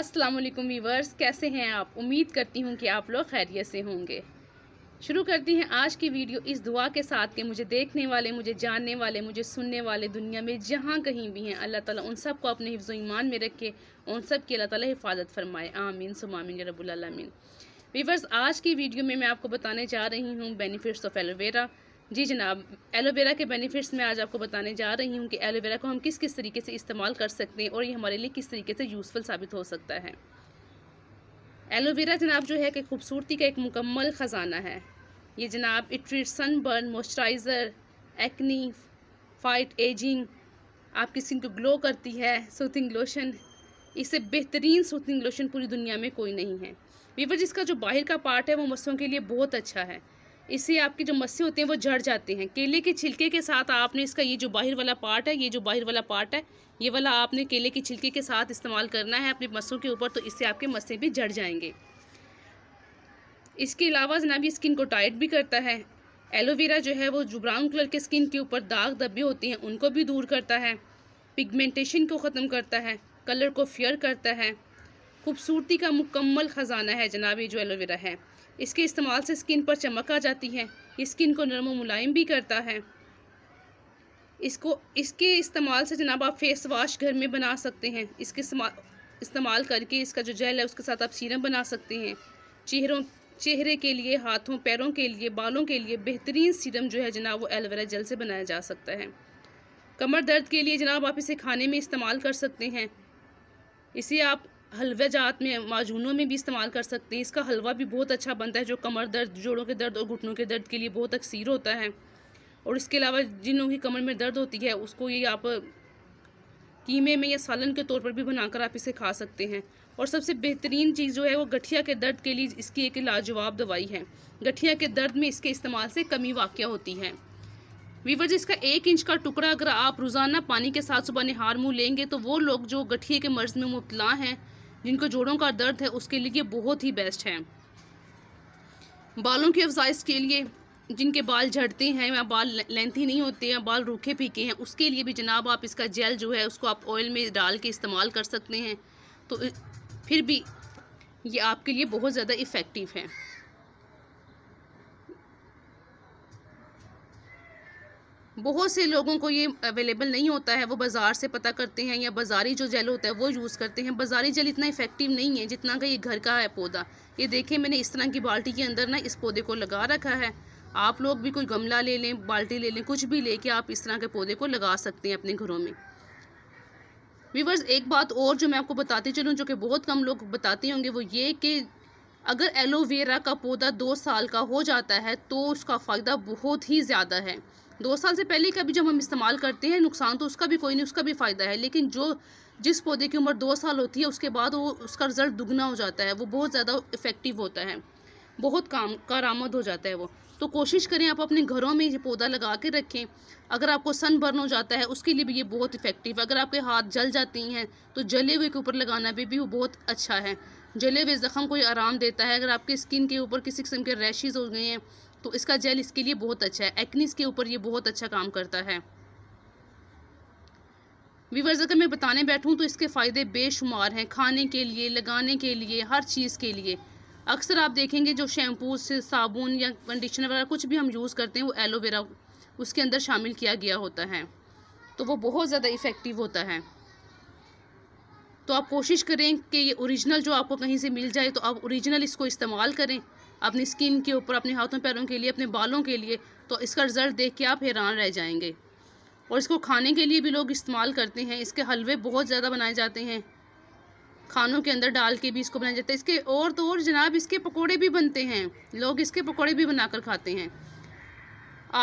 अस्सलाम वालेकुम वीवर्स कैसे हैं आप उम्मीद करती हूँ कि आप लोग खैरियत से होंगे शुरू करती हैं आज की वीडियो इस दुआ के साथ के मुझे देखने वाले मुझे जानने वाले मुझे सुनने वाले दुनिया में जहाँ कहीं भी हैं अल्लाह ताला उन सब को अपने हिफ्ज़ ईमान में रखे उन सब की अल्लाह ताला हिफाजत फरमाए आमीन सुमामिन रबालमीन वीवर्स आज की वीडियो में मैं आपको बताने जा रही हूँ बेनिफिट्स ऑफ एलोवेरा जी जनाब एलोवेरा के बेनिफिट्स मैं आज आपको बताने जा रही हूँ कि एलोवेरा को हम किस किस तरीके से इस्तेमाल कर सकते हैं और ये हमारे लिए किस तरीके से यूज़फुल साबित हो सकता है एलोवेरा जनाब जो है कि खूबसूरती का एक मुकम्मल ख़जाना है ये जनाब it treat sun sunburn moisturiser acne fight ageing आपकी स्किन को ग्लो करती है सूथिंग लोशन इससे बेहतरीन सूथिंग लोशन पूरी दुनिया में कोई नहीं है वीवर जिसका जो बाहर का पार्ट है वो मस्सों के लिए बहुत अच्छा है इससे आपकी जो मस्से होते हैं वो झड़ जाते हैं केले के छिलके के साथ आपने इसका ये जो बाहर वाला पार्ट है ये जो बाहर वाला पार्ट है ये वाला आपने केले के छिलके के साथ इस्तेमाल करना है अपने मस्सों के ऊपर तो इससे आपके मस्से भी झड़ जाएंगे इसके अलावा जनाब ये स्किन को टाइट भी करता है एलोवेरा जो है वो जो ब्राउन कलर के स्किन के ऊपर दाग धब्बे होते हैं उनको भी दूर करता है पिगमेंटेशन को ख़त्म करता है कलर को फेयर करता है खूबसूरती का मुकम्मल ख़जाना है जनाब ये जो एलोवेरा है इसके इस्तेमाल से स्किन पर चमक आ जाती है ये स्किन को नरम मुलायम भी करता है इसको इसके इस्तेमाल से जनाब आप फेस वाश घर में बना सकते हैं इसके इस्तेमाल करके इसका जो जेल है उसके साथ आप सीरम बना सकते हैं चेहरों चेहरे के लिए हाथों पैरों के लिए बालों के लिए बेहतरीन सीरम जो है जनाब वो एलोवेरा जेल से बनाया जा सकता है कमर दर्द के लिए जनाब आप इसे खाने में इस्तेमाल कर सकते हैं इसे आप हलवे जात में माजूनों में भी इस्तेमाल कर सकते हैं इसका हलवा भी बहुत अच्छा बनता है जो कमर दर्द जोड़ों के दर्द और घुटनों के दर्द के लिए बहुत अक्सर होता है और इसके अलावा जिन लोगों की कमर में दर्द होती है उसको ये आप कीमे में या सालन के तौर पर भी बनाकर आप इसे खा सकते हैं और सबसे बेहतरीन चीज़ जो है वो गठिया के दर्द के लिए इसकी एक लाजवाब दवाई है गठिया के दर्द में इसके इस्तेमाल से कमी वाक़ होती है वीवर जिसका एक इंच का टुकड़ा अगर आप रोज़ाना पानी के साथ सुबह नहार मुँह लेंगे तो वो लोग जो गठिए के मर्ज़ में मुबला हैं जिनको जोड़ों का दर्द है उसके लिए बहुत ही बेस्ट है बालों की अफजाइश के लिए जिनके बाल झड़ते हैं या बाल लेंथी नहीं होते या बाल रूखे फीके हैं उसके लिए भी जनाब आप इसका जेल जो है उसको आप ऑयल में डाल के इस्तेमाल कर सकते हैं तो फिर भी ये आपके लिए बहुत ज़्यादा इफ़ेक्टिव है बहुत से लोगों को ये अवेलेबल नहीं होता है वो बाज़ार से पता करते हैं या बाज़ारी जो जेल होता है वो यूज़ करते हैं बाज़ारी जेल इतना इफेक्टिव नहीं है जितना का ये घर का है पौधा ये देखें मैंने इस तरह की बाल्टी के अंदर ना इस पौधे को लगा रखा है आप लोग भी कोई गमला ले लें बाल्टी ले लें कुछ भी लेके आप इस तरह के पौधे को लगा सकते हैं अपने घरों में वीवर्स एक बात और जो मैं आपको बताती चलूँ जो कि बहुत कम लोग बताते होंगे वो ये कि अगर एलोवेरा का पौधा दो साल का हो जाता है तो उसका फ़ायदा बहुत ही ज़्यादा है दो साल से पहले का भी जब हम इस्तेमाल करते हैं नुकसान तो उसका भी कोई नहीं उसका भी फ़ायदा है लेकिन जो जिस पौधे की उम्र दो साल होती है उसके बाद वो उसका रिज़ल्ट दुगना हो जाता है वो बहुत ज़्यादा इफ़ेक्टिव होता है बहुत काम कारामद हो जाता है वो तो कोशिश करें आप अपने घरों में ये पौधा लगा के रखें अगर आपको सन बर्न हो जाता है उसके लिए भी ये बहुत इफ़ेक्टिव है अगर आपके हाथ जल जाती हैं तो जले हुए के ऊपर लगाना भी, भी वो बहुत अच्छा है जले हुए ज़ख़म को आराम देता है अगर आपके स्किन के ऊपर किसी किस्म के रैशेज़ हो गए हैं तो इसका जेल इसके लिए बहुत अच्छा है एक्नीस के ऊपर ये बहुत अच्छा काम करता है वीवर्स अगर मैं बताने बैठूँ तो इसके फ़ायदे बेशुमार हैं खाने के लिए लगाने के लिए हर चीज़ के लिए अक्सर आप देखेंगे जो शैम्पू साबुन या कंडीशनर वगैरह कुछ भी हम यूज़ करते हैं वो एलोवेरा उसके अंदर शामिल किया गया होता है तो वो बहुत ज़्यादा इफ़ेक्टिव होता है तो आप कोशिश करें कि ये ओरिजिनल जो आपको कहीं से मिल जाए तो आप ओरिजिनल इसको इस्तेमाल करें अपनी स्किन के ऊपर अपने हाथों पैरों के लिए अपने बालों के लिए तो इसका रिज़ल्ट देख के आप हैरान रह जाएंगे और इसको खाने के लिए भी लोग इस्तेमाल करते हैं इसके हलवे बहुत ज़्यादा बनाए जाते हैं खानों के अंदर डाल के भी इसको बनाया जाता है इसके और तो और जनाब इसके पकोड़े भी बनते हैं लोग इसके पकोड़े भी बनाकर खाते हैं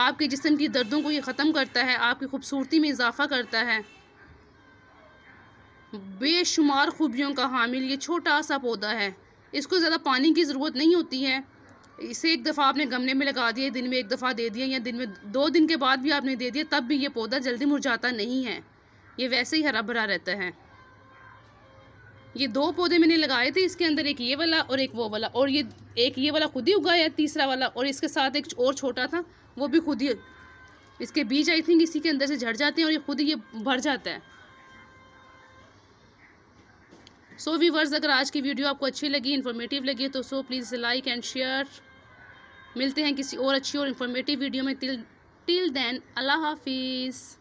आपके जिसम की दर्दों को ये ख़त्म करता है आपकी खूबसूरती में इजाफ़ा करता है बेशुमार खूबियों का हामिल ये छोटा सा पौधा है इसको ज़्यादा पानी की ज़रूरत नहीं होती है इसे एक दफ़ा आपने गमले में लगा दिया दिन में एक दफ़ा दे दिया या दिन में दो दिन के बाद भी आपने दे दिया तब भी ये पौधा जल्दी मुरझाता नहीं है ये वैसे ही हरा भरा रहता है ये दो पौधे मैंने लगाए थे इसके अंदर एक ये वाला और एक वो वाला और ये एक ये वाला खुद ही उगाया तीसरा वाला और इसके साथ एक और छोटा था वो भी खुद ही इसके बीज आई थिंक इसी के अंदर से झड़ जाते हैं और ये खुद ही ये भर जाता है सो वीवर्स अगर आज की वीडियो आपको अच्छी लगी इन्फॉर्मेटिव लगी तो so please like and share मिलते हैं किसी और अच्छी और इन्फॉर्मेटिव वीडियो में टिल टिल देन अल्लाह हाफिज़